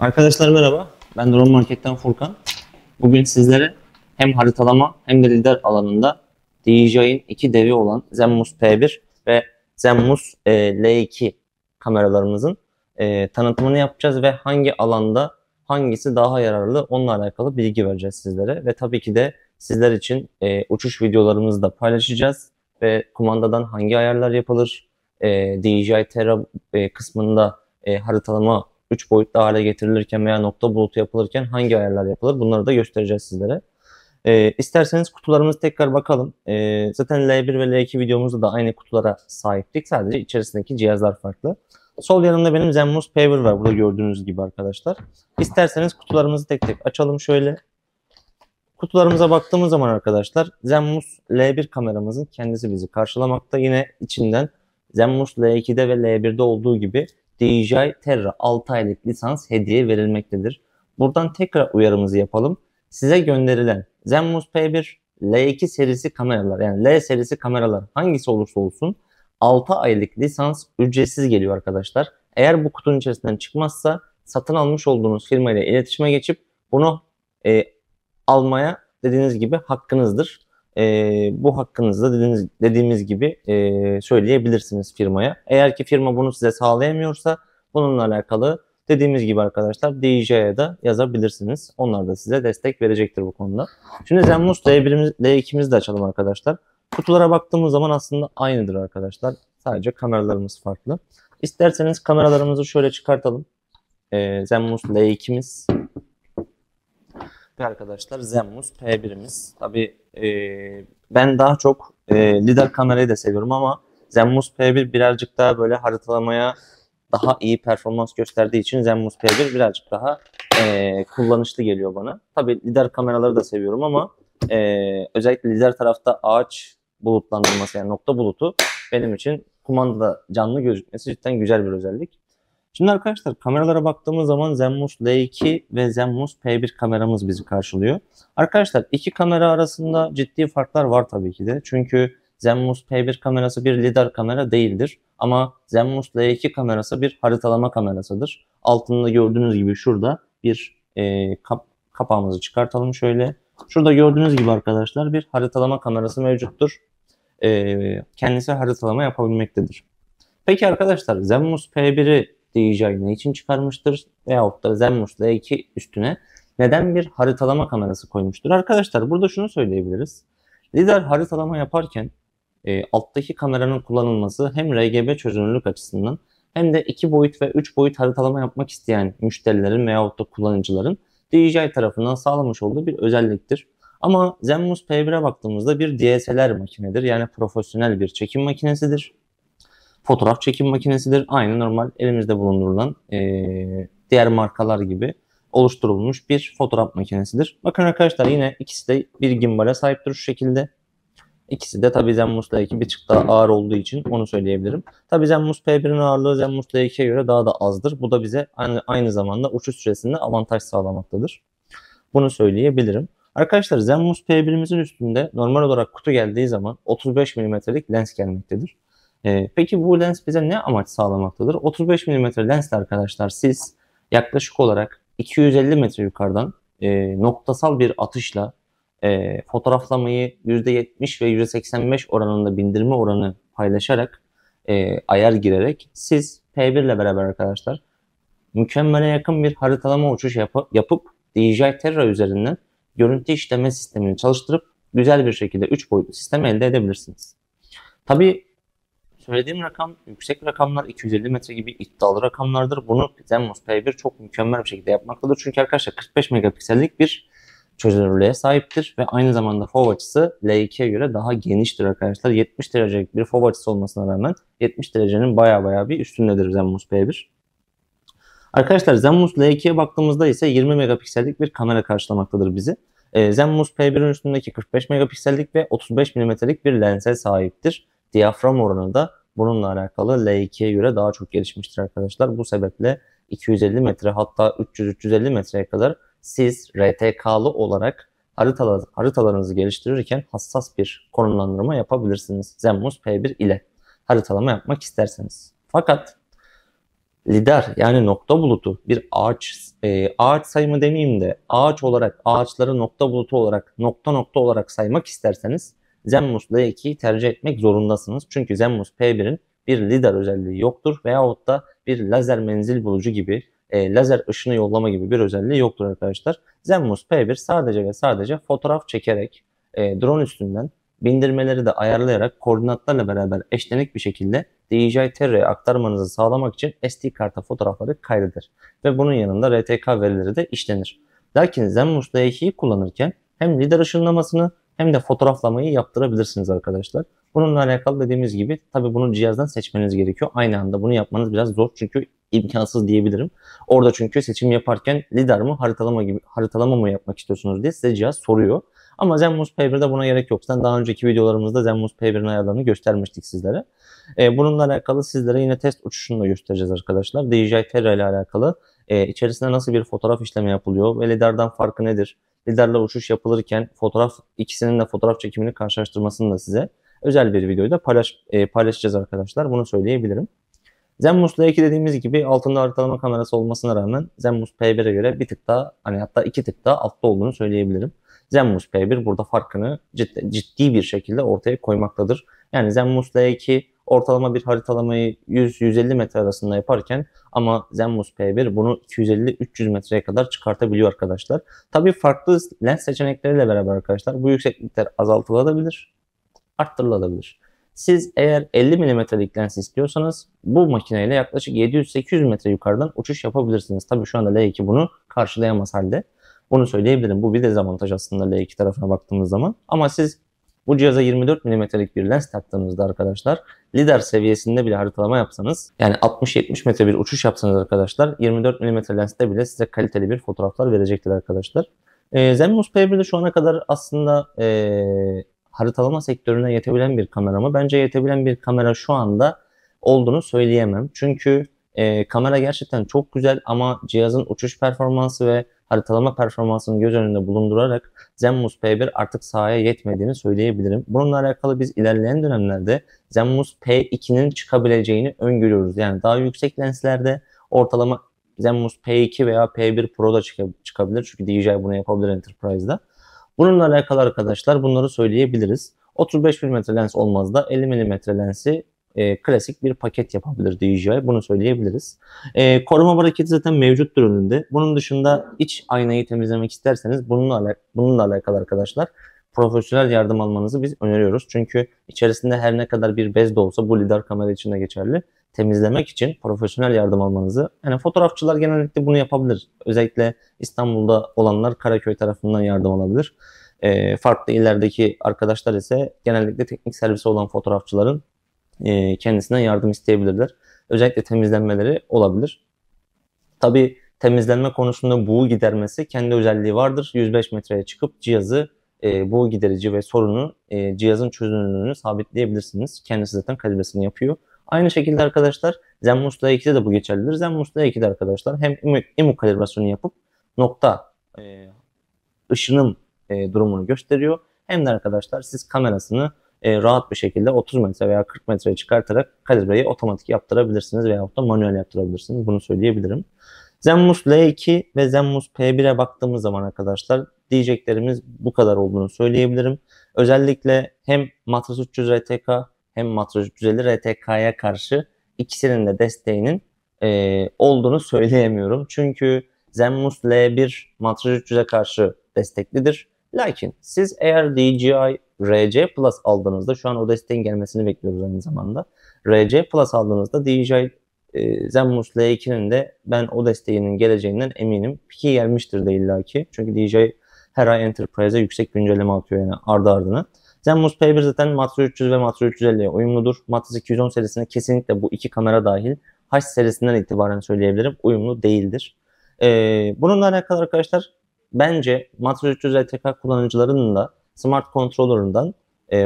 Arkadaşlar merhaba. Ben Drone Market'ten Furkan. Bugün sizlere hem haritalama hem de lider alanında DJI'nin iki devi olan Zenmus P1 ve Zenmus e, L2 kameralarımızın e, tanıtımını yapacağız ve hangi alanda hangisi daha yararlı onunla alakalı bilgi vereceğiz sizlere. Ve tabii ki de sizler için e, uçuş videolarımızı da paylaşacağız ve kumandadan hangi ayarlar yapılır, e, DJI Terra e, kısmında e, haritalama 3 boyutlu hale getirilirken veya nokta bulutu yapılırken hangi ayarlar yapılır bunları da göstereceğiz sizlere. E, isterseniz kutularımızı tekrar bakalım. E, zaten L1 ve L2 videomuzda da aynı kutulara sahiptik. Sadece içerisindeki cihazlar farklı. Sol yanımda benim Zenmos Paver var. Burada gördüğünüz gibi arkadaşlar. İsterseniz kutularımızı tek tek açalım şöyle. Kutularımıza baktığımız zaman arkadaşlar Zenmus L1 kameramızın kendisi bizi karşılamakta. Yine içinden Zenmus L2'de ve L1'de olduğu gibi DJI Terra 6 aylık lisans hediye verilmektedir. Buradan tekrar uyarımızı yapalım. Size gönderilen Zenmos P1, L2 serisi kameralar yani L serisi kameralar hangisi olursa olsun 6 aylık lisans ücretsiz geliyor arkadaşlar. Eğer bu kutunun içerisinden çıkmazsa satın almış olduğunuz firma ile iletişime geçip bunu e, almaya dediğiniz gibi hakkınızdır e, bu hakkınızda dediğiniz, dediğimiz gibi e, söyleyebilirsiniz firmaya. Eğer ki firma bunu size sağlayamıyorsa bununla alakalı dediğimiz gibi arkadaşlar DJ'ye de yazabilirsiniz. Onlar da size destek verecektir bu konuda. Şimdi Zenmus D1'imiz, D2'mizi de açalım arkadaşlar. Kutulara baktığımız zaman aslında aynıdır arkadaşlar. Sadece kameralarımız farklı. İsterseniz kameralarımızı şöyle çıkartalım. E, ee, Zenmus L2'miz ve arkadaşlar Zenmus P1'imiz. Tabi e, ben daha çok e, lider kamerayı da seviyorum ama Zenmus P1 birazcık daha böyle haritalamaya daha iyi performans gösterdiği için Zenmus P1 birazcık daha e, kullanışlı geliyor bana. Tabii lider kameraları da seviyorum ama e, özellikle lider tarafta ağaç bulutlandırması yani nokta bulutu benim için kumandada canlı gözükmesi cidden güzel bir özellik. Şimdi arkadaşlar kameralara baktığımız zaman Zenmos L2 ve Zenmos P1 kameramız bizi karşılıyor. Arkadaşlar iki kamera arasında ciddi farklar var tabii ki de. Çünkü Zenmos P1 kamerası bir lidar kamera değildir. Ama Zenmos L2 kamerası bir haritalama kamerasıdır. Altında gördüğünüz gibi şurada bir e, kap kapağımızı çıkartalım şöyle. Şurada gördüğünüz gibi arkadaşlar bir haritalama kamerası mevcuttur. E, kendisi haritalama yapabilmektedir. Peki arkadaşlar Zenmos P1'i DJI için çıkarmıştır veyahut da Zenmosh d 2 üstüne neden bir haritalama kamerası koymuştur? Arkadaşlar burada şunu söyleyebiliriz. Lidar haritalama yaparken e, alttaki kameranın kullanılması hem RGB çözünürlük açısından hem de 2 boyut ve 3 boyut haritalama yapmak isteyen müşterilerin veyahut da kullanıcıların DJI tarafından sağlamış olduğu bir özelliktir. Ama Zenmuse P1'e baktığımızda bir DSLR makinedir. Yani profesyonel bir çekim makinesidir fotoğraf çekim makinesidir. Aynı normal elimizde bulundurulan e, diğer markalar gibi oluşturulmuş bir fotoğraf makinesidir. Bakın arkadaşlar yine ikisi de bir gimbale sahiptir şu şekilde. İkisi de tabi Zenmus L2 bir çık daha ağır olduğu için onu söyleyebilirim. Tabi Zenmus P1'in ağırlığı Zenmus L2'ye göre daha da azdır. Bu da bize aynı, aynı zamanda uçuş süresinde avantaj sağlamaktadır. Bunu söyleyebilirim. Arkadaşlar Zenmus P1'imizin üstünde normal olarak kutu geldiği zaman 35 mm'lik lens gelmektedir. E, peki bu lens bize ne amaç sağlamaktadır? 35 mm lensle arkadaşlar siz yaklaşık olarak 250 metre yukarıdan e, noktasal bir atışla e, fotoğraflamayı %70 ve %85 oranında bindirme oranı paylaşarak e, ayar girerek siz P1 ile beraber arkadaşlar mükemmele yakın bir haritalama uçuş yapı, yapıp DJI Terra üzerinden görüntü işleme sistemini çalıştırıp güzel bir şekilde 3 boyutlu sistem elde edebilirsiniz. Tabi söylediğim rakam yüksek rakamlar 250 metre gibi iddialı rakamlardır. Bunu Zenmos P1 çok mükemmel bir şekilde yapmaktadır. Çünkü arkadaşlar 45 megapiksellik bir çözünürlüğe sahiptir ve aynı zamanda fov açısı L2'ye göre daha geniştir arkadaşlar. 70 derecelik bir fov açısı olmasına rağmen 70 derecenin baya baya bir üstündedir Zenmos P1. Arkadaşlar Zenmos L2'ye baktığımızda ise 20 megapiksellik bir kamera karşılamaktadır bizi. E, Zenmos P1'in üstündeki 45 megapiksellik ve 35 milimetrelik bir lense sahiptir. Diyafram oranı da Bununla alakalı L2'ye göre daha çok gelişmiştir arkadaşlar. Bu sebeple 250 metre hatta 300-350 metreye kadar siz RTK'lı olarak haritalar, haritalarınızı geliştirirken hassas bir konumlandırma yapabilirsiniz. Zemmus P1 ile haritalama yapmak isterseniz. Fakat lider yani nokta bulutu bir ağaç e, ağaç sayımı demeyeyim de ağaç olarak ağaçları nokta bulutu olarak nokta nokta olarak saymak isterseniz Zenmus L2'yi tercih etmek zorundasınız. Çünkü Zenmus P1'in bir lidar özelliği yoktur veyahut da bir lazer menzil bulucu gibi e, lazer ışını yollama gibi bir özelliği yoktur arkadaşlar. Zenmus P1 sadece ve sadece fotoğraf çekerek e, drone üstünden bindirmeleri de ayarlayarak koordinatlarla beraber eşlenik bir şekilde DJI Terra'ya aktarmanızı sağlamak için SD karta fotoğrafları kaydeder ve bunun yanında RTK verileri de işlenir. Lakin Zenmus D2'yi kullanırken hem lidar ışınlamasını hem de fotoğraflamayı yaptırabilirsiniz arkadaşlar. Bununla alakalı dediğimiz gibi tabii bunu cihazdan seçmeniz gerekiyor. Aynı anda bunu yapmanız biraz zor çünkü imkansız diyebilirim. Orada çünkü seçim yaparken lidar mı haritalama gibi haritalama mı yapmak istiyorsunuz diye size cihaz soruyor. Ama Zenmuse P1'de buna gerek yok. Zaten daha önceki videolarımızda Zenmuse P1'in ayarlarını göstermiştik sizlere. Ee, bununla alakalı sizlere yine test uçuşunu da göstereceğiz arkadaşlar. DJI Terra ile alakalı e, içerisinde nasıl bir fotoğraf işleme yapılıyor ve lidardan farkı nedir? liderler uçuş yapılırken fotoğraf ikisinin de fotoğraf çekimini karşılaştırmasını da size özel bir videoyu da paylaş, e, paylaşacağız arkadaşlar. Bunu söyleyebilirim. Zenmus L2 dediğimiz gibi altında haritalama kamerası olmasına rağmen Zenmus P1'e göre bir tık daha hani hatta iki tık daha altta olduğunu söyleyebilirim. Zenmus P1 burada farkını ciddi, ciddi bir şekilde ortaya koymaktadır. Yani Zenmus L2 Ortalama bir haritalamayı 100-150 metre arasında yaparken ama Zenmus P1 bunu 250-300 metreye kadar çıkartabiliyor arkadaşlar. Tabii farklı lens seçenekleriyle beraber arkadaşlar bu yükseklikler azaltılabilir, arttırılabilir. Siz eğer 50 milimetrelik lens istiyorsanız bu makineyle yaklaşık 700-800 metre yukarıdan uçuş yapabilirsiniz. Tabii şu anda L2 bunu karşılayamaz halde. Bunu söyleyebilirim. Bu bir dezavantaj aslında L2 tarafına baktığımız zaman. Ama siz bu cihaza 24 milimetrelik bir lens taktığınızda arkadaşlar lider seviyesinde bile haritalama yapsanız yani 60-70 metre bir uçuş yapsanız arkadaşlar 24 mm lenste bile size kaliteli bir fotoğraflar verecektir arkadaşlar. E, ee, Zenmos P1'de şu ana kadar aslında e, haritalama sektörüne yetebilen bir kamera mı? Bence yetebilen bir kamera şu anda olduğunu söyleyemem. Çünkü e, kamera gerçekten çok güzel ama cihazın uçuş performansı ve haritalama performansını göz önünde bulundurarak Zenmus P1 artık sahaya yetmediğini söyleyebilirim. Bununla alakalı biz ilerleyen dönemlerde Zenmus P2'nin çıkabileceğini öngörüyoruz. Yani daha yüksek lenslerde ortalama Zenmus P2 veya P1 Pro da çıkabilir. Çünkü DJI bunu yapabilir Enterprise'da. Bununla alakalı arkadaşlar bunları söyleyebiliriz. 35 mm lens olmaz da 50 mm lensi e, klasik bir paket yapabilir DJI. Bunu söyleyebiliriz. E, koruma braketi zaten mevcuttur önünde. Bunun dışında iç aynayı temizlemek isterseniz bununla, bununla alakalı arkadaşlar profesyonel yardım almanızı biz öneriyoruz. Çünkü içerisinde her ne kadar bir bez de olsa bu lidar kamera için de geçerli. Temizlemek için profesyonel yardım almanızı. Yani fotoğrafçılar genellikle bunu yapabilir. Özellikle İstanbul'da olanlar Karaköy tarafından yardım alabilir. E, farklı illerdeki arkadaşlar ise genellikle teknik servisi olan fotoğrafçıların e, kendisinden yardım isteyebilirler. Özellikle temizlenmeleri olabilir. Tabi temizlenme konusunda buğu gidermesi kendi özelliği vardır. 105 metreye çıkıp cihazı e, buğu giderici ve sorunu e, cihazın çözünürlüğünü sabitleyebilirsiniz. Kendisi zaten kalibresini yapıyor. Aynı şekilde arkadaşlar Zenmus'la 2'de de bu geçerlidir. Zenmus'la 2'de e arkadaşlar hem imu kalibrasyonu yapıp nokta e, ışınım e, durumunu gösteriyor. Hem de arkadaşlar siz kamerasını e, rahat bir şekilde 30 metre veya 40 metreye çıkartarak kalibreyi otomatik yaptırabilirsiniz veya da manuel yaptırabilirsiniz. Bunu söyleyebilirim. Zenmus L2 ve Zenmus P1'e baktığımız zaman arkadaşlar diyeceklerimiz bu kadar olduğunu söyleyebilirim. Özellikle hem Matrix 300 RTK hem Matrix 350 RTK'ya karşı ikisinin de desteğinin e, olduğunu söyleyemiyorum. Çünkü Zenmus L1 Matrix 300'e karşı desteklidir. Lakin siz eğer DJI RC Plus aldığınızda şu an o desteğin gelmesini bekliyoruz aynı zamanda. RC Plus aldığınızda DJI e, Zenmuse L2'nin de ben o desteğinin geleceğinden eminim. Piki gelmiştir de ki Çünkü DJI her ay Enterprise'e yüksek güncelleme atıyor yani ardı ardına. Zenmuse P1 zaten Matrix 300 ve Matrix 350'ye uyumludur. Matrix 210 serisine kesinlikle bu iki kamera dahil H serisinden itibaren söyleyebilirim uyumlu değildir. Ee, bununla alakalı arkadaşlar bence Matrix 300 LTK kullanıcılarının da Smart Controller'ından e,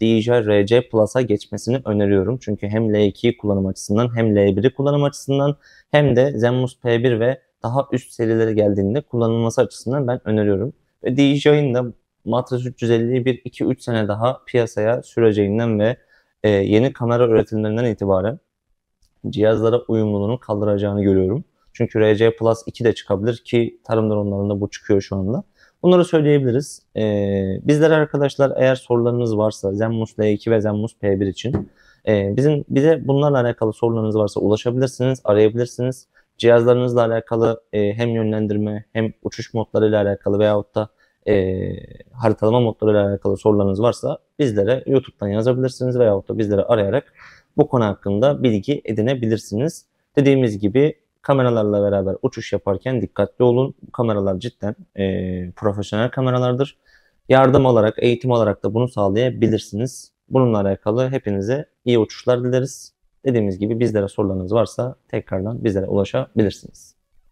DJ RC Plus'a geçmesini öneriyorum. Çünkü hem L2'yi kullanım açısından hem L1'i kullanım açısından hem de Zenmus P1 ve daha üst serileri geldiğinde kullanılması açısından ben öneriyorum. Ve DJI'nin de Matrix 350'yi bir 2-3 sene daha piyasaya süreceğinden ve e, yeni kamera üretimlerinden itibaren cihazlara uyumluluğunu kaldıracağını görüyorum. Çünkü RC Plus 2 de çıkabilir ki tarım dronlarında bu çıkıyor şu anda. Bunları söyleyebiliriz. E, ee, bizlere arkadaşlar eğer sorularınız varsa Zenmus L2 ve Zenmus P1 için e, bizim bize bunlarla alakalı sorularınız varsa ulaşabilirsiniz, arayabilirsiniz. Cihazlarınızla alakalı e, hem yönlendirme hem uçuş modları ile alakalı veyahut da e, haritalama ile alakalı sorularınız varsa bizlere YouTube'dan yazabilirsiniz veyahut da bizleri arayarak bu konu hakkında bilgi edinebilirsiniz. Dediğimiz gibi kameralarla beraber uçuş yaparken dikkatli olun. Bu kameralar cidden e, profesyonel kameralardır. Yardım olarak, eğitim olarak da bunu sağlayabilirsiniz. Bununla alakalı hepinize iyi uçuşlar dileriz. Dediğimiz gibi bizlere sorularınız varsa tekrardan bizlere ulaşabilirsiniz.